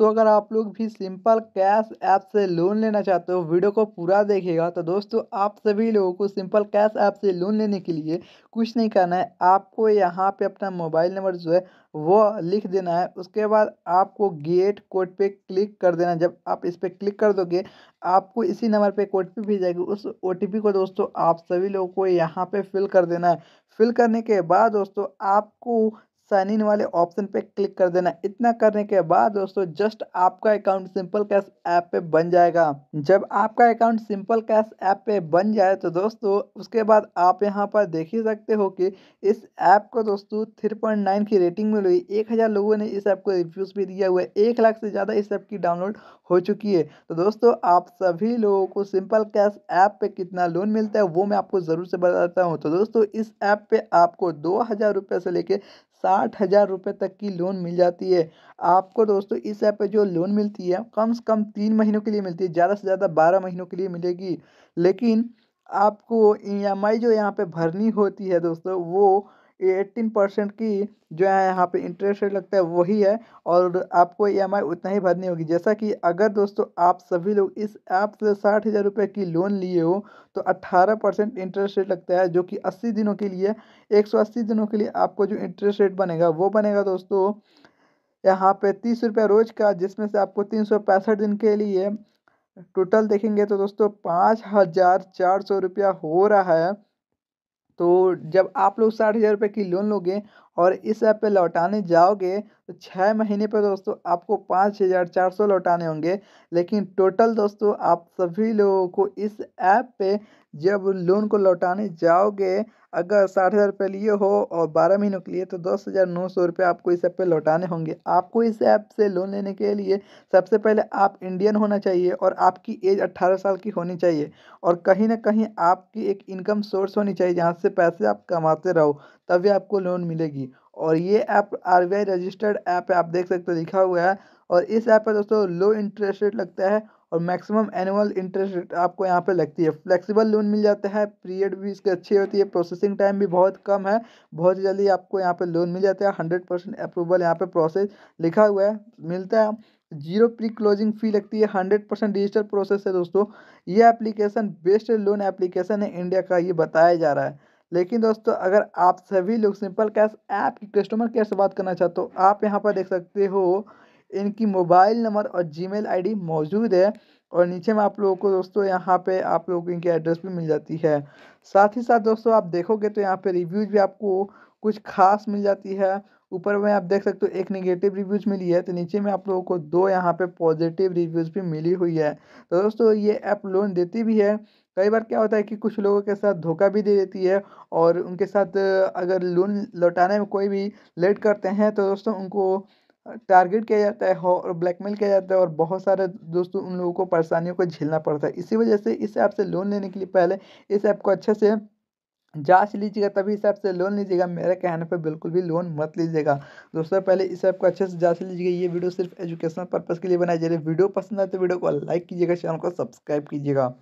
दोस्तों अगर आप लोग भी सिंपल कैश ऐप से लोन लेना चाहते हो वीडियो को पूरा देखेगा तो दोस्तों आप सभी लोगों को सिंपल कैश ऐप से लोन लेने के लिए कुछ नहीं करना है आपको यहाँ पे अपना मोबाइल नंबर जो है वो लिख देना है उसके बाद आपको गेट कोड पे क्लिक कर देना है जब आप इस पर क्लिक कर दोगे आपको इसी नंबर पे ओ टी भेजेगी उस ओ को दोस्तों आप सभी लोगों को यहाँ पे फिल कर देना है फिल करने के बाद दोस्तों आपको साइन इन वाले ऑप्शन पे क्लिक कर देना इतना करने के बाद दोस्तों जस्ट आपका अकाउंट सिंपल कैश ऐप पे बन जाएगा जब आपका अकाउंट सिंपल कैश ऐप पे बन जाए तो दोस्तों उसके बाद आप यहाँ पर देख ही सकते हो कि इस ऐप को दोस्तों थ्री पॉइंट नाइन की रेटिंग मिल हुई एक हज़ार लोगों ने इस ऐप को रिव्यूज़ भी दिया हुआ है एक लाख से ज़्यादा इस ऐप की डाउनलोड हो चुकी है तो दोस्तों आप सभी लोगों को सिंपल कैश ऐप पे कितना लोन मिलता है वो मैं आपको ज़रूर से बताता हूँ तो दोस्तों इस ऐप पे आपको दो हज़ार रुपये से लेके साठ हज़ार रुपये तक की लोन मिल जाती है आपको दोस्तों इस ऐप पे जो लोन मिलती है कम से कम तीन महीनों के लिए मिलती है ज़्यादा से ज़्यादा बारह महीनों के लिए मिलेगी लेकिन आपको ई एम आई जो यहाँ पे भरनी होती है दोस्तों वो एट्टीन परसेंट की जो है यहाँ पे इंटरेस्ट रेट लगता है वही है और आपको ई एम आई उतना ही भरनी होगी जैसा कि अगर दोस्तों आप सभी लोग इस ऐप से साठ हज़ार रुपये की लोन लिए हो तो अट्ठारह परसेंट इंटरेस्ट रेट लगता है जो कि अस्सी दिनों के लिए एक सौ अस्सी दिनों के लिए आपको जो इंटरेस्ट रेट बनेगा वो बनेगा दोस्तों यहाँ पर तीस रुपये रोज़ का जिसमें से आपको तीन सौ पैंसठ दिन के लिए टोटल देखेंगे तो दोस्तों पाँच हज़ार चार सौ रुपया हो रहा है तो जब आप लोग साठ हज़ार रुपये की लोन लोगे और इस ऐप पे लौटाने जाओगे तो छः महीने पे दोस्तों आपको पाँच हज़ार चार सौ लौटाने होंगे लेकिन टोटल दोस्तों आप सभी लोगों को इस ऐप पे जब लोन को लौटाने जाओगे अगर साठ हज़ार रुपये लिए हो और बारह महीनों के लिए तो दस हज़ार नौ सौ रुपये आपको इस ऐप पे लौटाने होंगे आपको इस ऐप से लोन लेने के लिए सबसे पहले आप इंडियन होना चाहिए और आपकी एज अट्ठारह साल की होनी चाहिए और कहीं ना कहीं आपकी एक इनकम सोर्स होनी चाहिए जहाँ से पैसे आप कमाते रहो तभी आपको लोन मिलेगी और ये ऐप आर रजिस्टर्ड ऐप है आप देख सकते हो लिखा हुआ है और इस ऐप पर दोस्तों लो इंटरेस्ट रेट लगता है और मैक्सिमम एनुअल इंटरेस्ट रेट आपको यहाँ पे लगती है फ्लेक्सिबल लोन मिल जाता है पीरियड भी इसकी अच्छी होती है प्रोसेसिंग टाइम भी बहुत कम है बहुत जल्दी आपको यहाँ पे लोन मिल जाता है हंड्रेड परसेंट अप्रूवल यहाँ पे प्रोसेस लिखा हुआ है मिलता है जीरो प्री क्लोजिंग फी लगती है हंड्रेड परसेंट डिजिटल प्रोसेस है दोस्तों ये एप्लीकेशन बेस्ट लोन एप्लीकेशन है इंडिया का ये बताया जा रहा है लेकिन दोस्तों अगर आप सभी लोग सिंपल कैश ऐप की कस्टमर केयर से बात करना चाहते हो आप यहाँ पर देख सकते हो इनकी मोबाइल नंबर और जीमेल आईडी मौजूद है और नीचे में आप लोगों को दोस्तों यहाँ पे आप लोगों को इनकी एड्रेस भी मिल जाती है साथ ही साथ दोस्तों आप देखोगे तो यहाँ पे रिव्यूज भी आपको कुछ खास मिल जाती है ऊपर में आप देख सकते हो एक नेगेटिव रिव्यूज मिली है तो नीचे में आप लोगों को दो यहाँ पे पॉजिटिव रिव्यूज भी मिली हुई है तो दोस्तों ये ऐप लोन देती भी है कई बार क्या होता है कि कुछ लोगों के साथ धोखा भी दे देती है और उनके साथ अगर लोन लौटाने में कोई भी लेट करते हैं तो दोस्तों उनको टारगेट किया जाता है और ब्लैकमेल किया जाता है और बहुत सारे दोस्तों उन लोगों को परेशानियों को झेलना पड़ता है इसी वजह से इस ऐप से लोन लेने के लिए पहले इस ऐप को अच्छे से जांच लीजिएगा तभी इस ऐप से लोन लीजिएगा मेरे कहने पे बिल्कुल भी लोन मत लीजिएगा दोस्तों पहले इस ऐप को अच्छे से जांच लीजिएगा ये वीडियो सिर्फ एजुकेशनल पर्पज़ के लिए बनाई जा रही है वीडियो पसंद आए तो वीडियो को लाइक कीजिएगा चैनल को सब्सक्राइब कीजिएगा